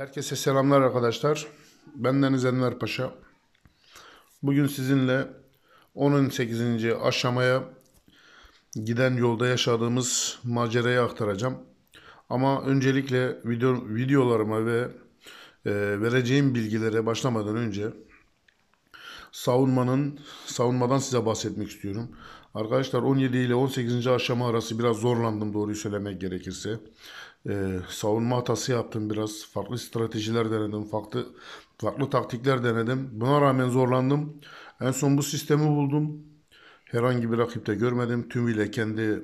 Herkese selamlar arkadaşlar. Ben Deniz Enver Paşa. Bugün sizinle 18. aşamaya giden yolda yaşadığımız macerayı aktaracağım. Ama öncelikle video, videolarıma ve e, vereceğim bilgilere başlamadan önce savunmanın savunmadan size bahsetmek istiyorum. Arkadaşlar 17 ile 18. aşama arası biraz zorlandım doğruyu söylemek gerekirse e, savunma hatası yaptım biraz. Farklı stratejiler denedim. Farklı farklı taktikler denedim. Buna rağmen zorlandım. En son bu sistemi buldum. Herhangi bir rakipte görmedim. Tümüyle kendi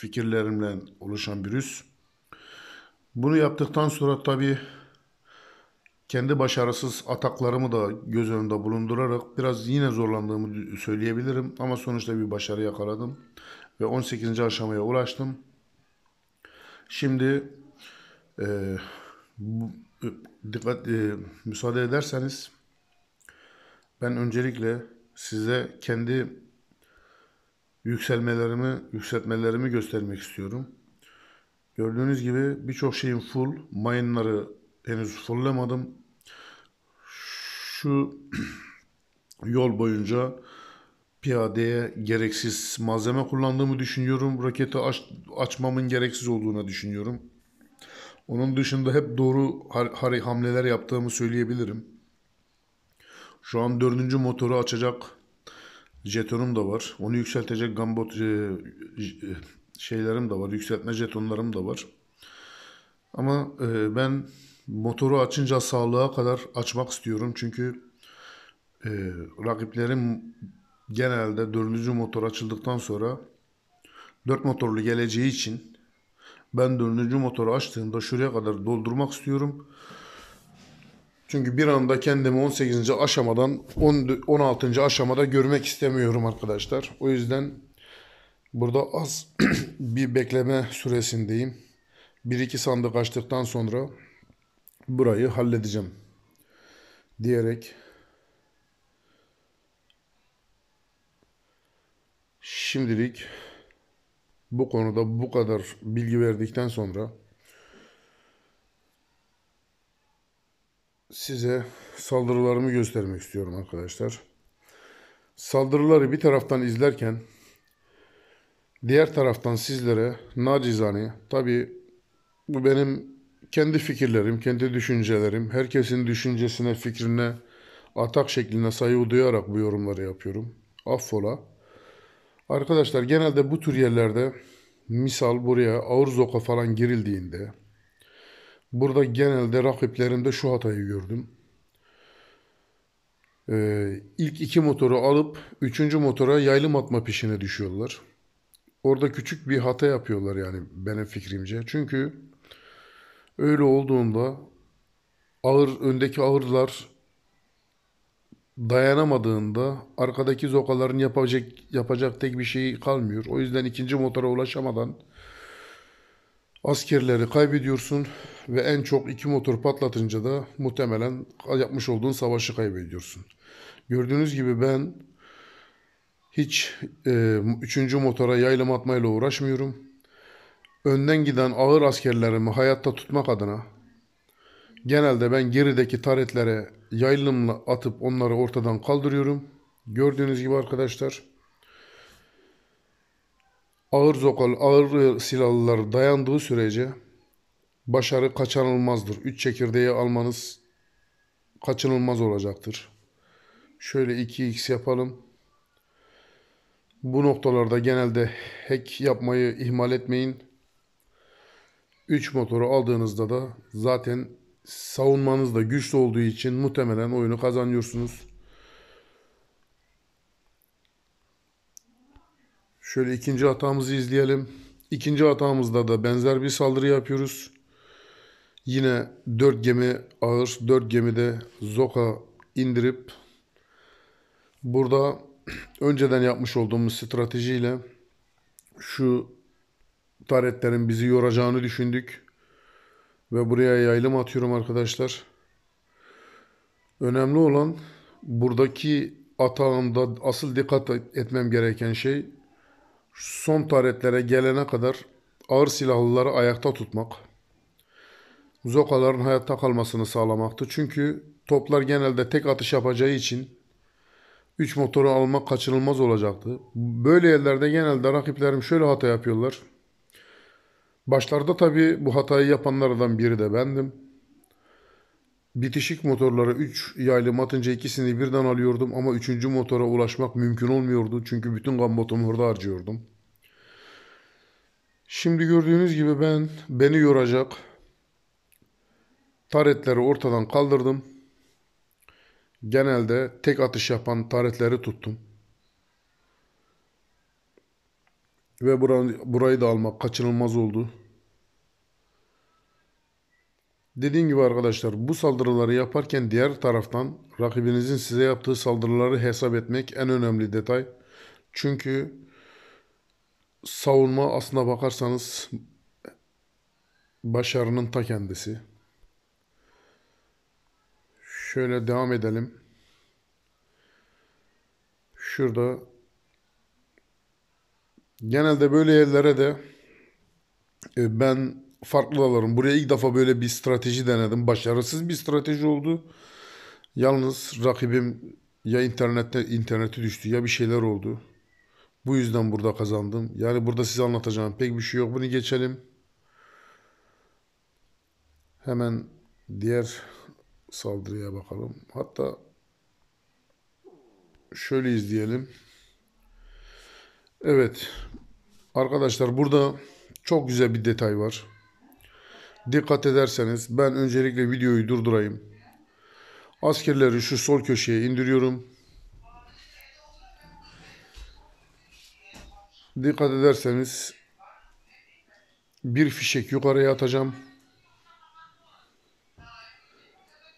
fikirlerimle oluşan bir üs. Bunu yaptıktan sonra tabii kendi başarısız ataklarımı da göz önünde bulundurarak biraz yine zorlandığımı söyleyebilirim. Ama sonuçta bir başarı yakaladım ve 18. aşamaya ulaştım. Şimdi e, bu, e, dikkat e, müsaade ederseniz ben öncelikle size kendi yükselmelerimi, yükseltmelerimi göstermek istiyorum. Gördüğünüz gibi birçok şeyin full. Mine'ları henüz fullemadım. Şu yol boyunca piyadeye gereksiz malzeme kullandığımı düşünüyorum. Raketi aç, açmamın gereksiz olduğuna düşünüyorum. Onun dışında hep doğru har- hamleler yaptığımı söyleyebilirim. Şu an dördüncü motoru açacak jetonum da var. Onu yükseltecek gambot e, e, şeylerim de var. Yükseltme jetonlarım da var. Ama e, ben motoru açınca sağlığa kadar açmak istiyorum. Çünkü e, rakiplerim genelde dördüncü motor açıldıktan sonra dört motorlu geleceği için ben dördüncü motoru açtığımda şuraya kadar doldurmak istiyorum. Çünkü bir anda kendimi 18. aşamadan 16. aşamada görmek istemiyorum arkadaşlar. O yüzden burada az bir bekleme süresindeyim. 1-2 sandık açtıktan sonra burayı halledeceğim diyerek Şimdilik bu konuda bu kadar bilgi verdikten sonra size saldırılarımı göstermek istiyorum arkadaşlar. Saldırıları bir taraftan izlerken diğer taraftan sizlere nacizane tabi bu benim kendi fikirlerim, kendi düşüncelerim, herkesin düşüncesine, fikrine atak şeklinde saygı duyarak bu yorumları yapıyorum. Affola. Arkadaşlar genelde bu tür yerlerde misal buraya ağır falan girildiğinde burada genelde rakiplerimde şu hatayı gördüm. Ee, ilk iki motoru alıp üçüncü motora yaylım atma peşine düşüyorlar. Orada küçük bir hata yapıyorlar yani benim fikrimce. Çünkü öyle olduğunda ağır öndeki ağırlar dayanamadığında arkadaki zokaların yapacak yapacak tek bir şey kalmıyor. O yüzden ikinci motora ulaşamadan askerleri kaybediyorsun ve en çok iki motor patlatınca da muhtemelen yapmış olduğun savaşı kaybediyorsun. Gördüğünüz gibi ben hiç e, üçüncü motora yaylım atmayla uğraşmıyorum. Önden giden ağır askerlerimi hayatta tutmak adına Genelde ben gerideki taretlere yayılımla atıp onları ortadan kaldırıyorum. Gördüğünüz gibi arkadaşlar ağır zokal, ağır silahlılar dayandığı sürece başarı kaçınılmazdır. Üç çekirdeği almanız kaçınılmaz olacaktır. Şöyle 2x yapalım. Bu noktalarda genelde hack yapmayı ihmal etmeyin. 3 motoru aldığınızda da zaten savunmanız da güçlü olduğu için muhtemelen oyunu kazanıyorsunuz. Şöyle ikinci hatamızı izleyelim. İkinci hatamızda da benzer bir saldırı yapıyoruz. Yine 4 gemi ağır, 4 gemide Zoka indirip burada önceden yapmış olduğumuz stratejiyle şu taretlerin bizi yoracağını düşündük. Ve buraya yaylım atıyorum arkadaşlar. Önemli olan buradaki atağımda asıl dikkat etmem gereken şey son taretlere gelene kadar ağır silahlıları ayakta tutmak. Zokaların hayatta kalmasını sağlamaktı. Çünkü toplar genelde tek atış yapacağı için 3 motoru almak kaçınılmaz olacaktı. Böyle yerlerde genelde rakiplerim şöyle hata yapıyorlar. Başlarda tabii bu hatayı yapanlardan biri de bendim. Bitişik motorlara 3 yaylı atınca ikisini birden alıyordum ama 3. motora ulaşmak mümkün olmuyordu. Çünkü bütün gambotumu orada harcıyordum. Şimdi gördüğünüz gibi ben beni yoracak taretleri ortadan kaldırdım. Genelde tek atış yapan taretleri tuttum. Ve burayı da almak kaçınılmaz oldu. Dediğim gibi arkadaşlar bu saldırıları yaparken diğer taraftan rakibinizin size yaptığı saldırıları hesap etmek en önemli detay. Çünkü savunma aslına bakarsanız başarının ta kendisi. Şöyle devam edelim. Şurada Genelde böyle yerlere de e, ben farklı alırım. Buraya ilk defa böyle bir strateji denedim. Başarısız bir strateji oldu. Yalnız rakibim ya internette interneti düştü ya bir şeyler oldu. Bu yüzden burada kazandım. Yani burada size anlatacağım pek bir şey yok. Bunu geçelim. Hemen diğer saldırıya bakalım. Hatta şöyle izleyelim. Evet. Arkadaşlar burada çok güzel bir detay var. Dikkat ederseniz ben öncelikle videoyu durdurayım. Askerleri şu sol köşeye indiriyorum. Dikkat ederseniz bir fişek yukarıya atacağım.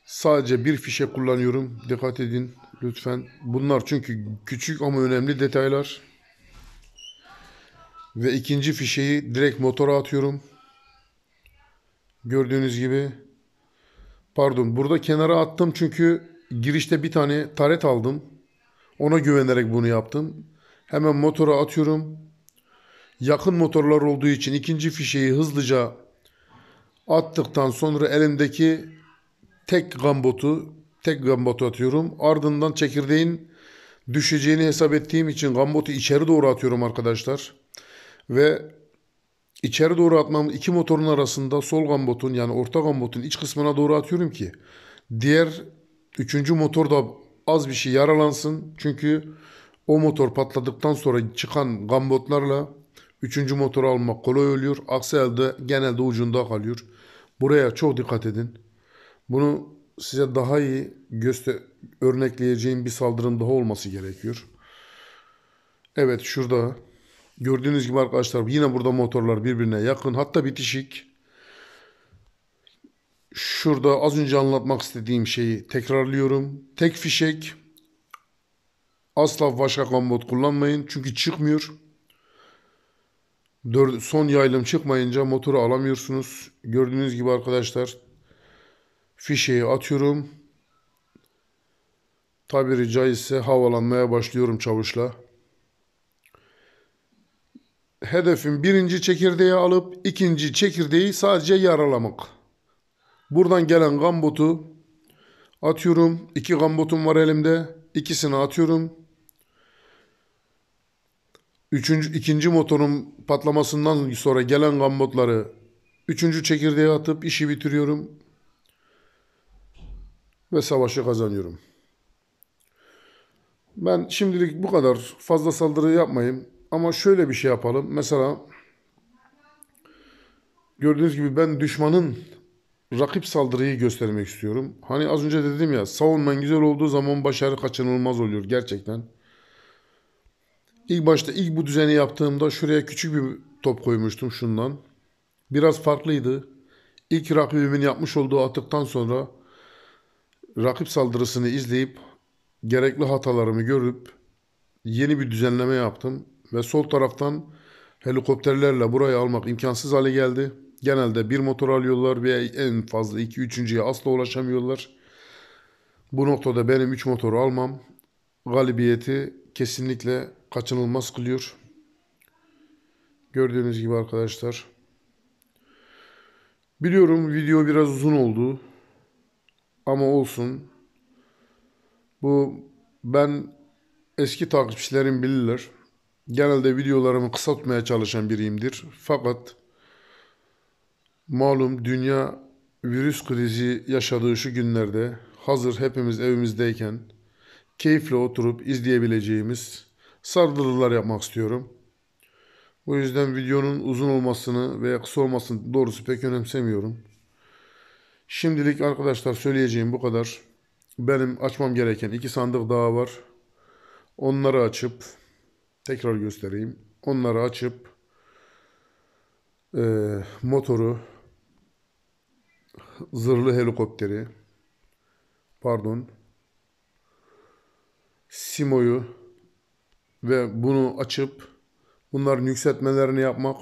Sadece bir fişek kullanıyorum. Dikkat edin lütfen. Bunlar çünkü küçük ama önemli detaylar. Ve ikinci fişeyi direkt motora atıyorum. Gördüğünüz gibi. Pardon burada kenara attım çünkü girişte bir tane taret aldım. Ona güvenerek bunu yaptım. Hemen motora atıyorum. Yakın motorlar olduğu için ikinci fişeyi hızlıca attıktan sonra elimdeki tek gambotu tek gambotu atıyorum. Ardından çekirdeğin düşeceğini hesap ettiğim için gambotu içeri doğru atıyorum arkadaşlar ve içeri doğru atmam iki motorun arasında sol gambotun yani orta gambotun iç kısmına doğru atıyorum ki diğer üçüncü motor da az bir şey yaralansın. Çünkü o motor patladıktan sonra çıkan gambotlarla üçüncü motoru almak kolay oluyor. Aksi halde genelde ucunda kalıyor. Buraya çok dikkat edin. Bunu size daha iyi göster örnekleyeceğim bir saldırın daha olması gerekiyor. Evet şurada Gördüğünüz gibi arkadaşlar yine burada motorlar birbirine yakın. Hatta bitişik. Şurada az önce anlatmak istediğim şeyi tekrarlıyorum. Tek fişek. Asla başka kombot kullanmayın. Çünkü çıkmıyor. Dör, son yaylım çıkmayınca motoru alamıyorsunuz. Gördüğünüz gibi arkadaşlar fişeyi atıyorum. Tabiri caizse havalanmaya başlıyorum çavuşla hedefin birinci çekirdeği alıp ikinci çekirdeği sadece yaralamak. Buradan gelen gambotu atıyorum. İki gambotum var elimde. İkisini atıyorum. Üçüncü, ikinci motorun patlamasından sonra gelen gambotları üçüncü çekirdeğe atıp işi bitiriyorum. Ve savaşı kazanıyorum. Ben şimdilik bu kadar. Fazla saldırı yapmayayım. Ama şöyle bir şey yapalım. Mesela gördüğünüz gibi ben düşmanın rakip saldırıyı göstermek istiyorum. Hani az önce dedim ya savunman güzel olduğu zaman başarı kaçınılmaz oluyor gerçekten. İlk başta ilk bu düzeni yaptığımda şuraya küçük bir top koymuştum şundan. Biraz farklıydı. İlk rakibimin yapmış olduğu atıktan sonra rakip saldırısını izleyip gerekli hatalarımı görüp yeni bir düzenleme yaptım ve sol taraftan helikopterlerle burayı almak imkansız hale geldi. Genelde bir motor alıyorlar ve en fazla 2 üçüncüye asla ulaşamıyorlar. Bu noktada benim 3 motoru almam galibiyeti kesinlikle kaçınılmaz kılıyor. Gördüğünüz gibi arkadaşlar. Biliyorum video biraz uzun oldu. Ama olsun. Bu ben eski takipçilerim bilirler. Genelde videolarımı kısaltmaya çalışan biriyimdir. Fakat malum dünya virüs krizi yaşadığı şu günlerde hazır hepimiz evimizdeyken keyifle oturup izleyebileceğimiz sardırılar yapmak istiyorum. Bu yüzden videonun uzun olmasını veya kısa olmasını doğrusu pek önemsemiyorum. Şimdilik arkadaşlar söyleyeceğim bu kadar. Benim açmam gereken iki sandık daha var. Onları açıp Tekrar göstereyim. Onları açıp e, motoru, zırhlı helikopteri, pardon, Simo'yu ve bunu açıp bunların yükseltmelerini yapmak.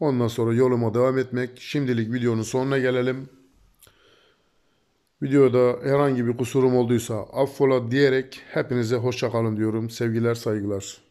Ondan sonra yoluma devam etmek. Şimdilik videonun sonuna gelelim. Videoda herhangi bir kusurum olduysa affola diyerek hepinize hoşçakalın diyorum. Sevgiler, saygılar.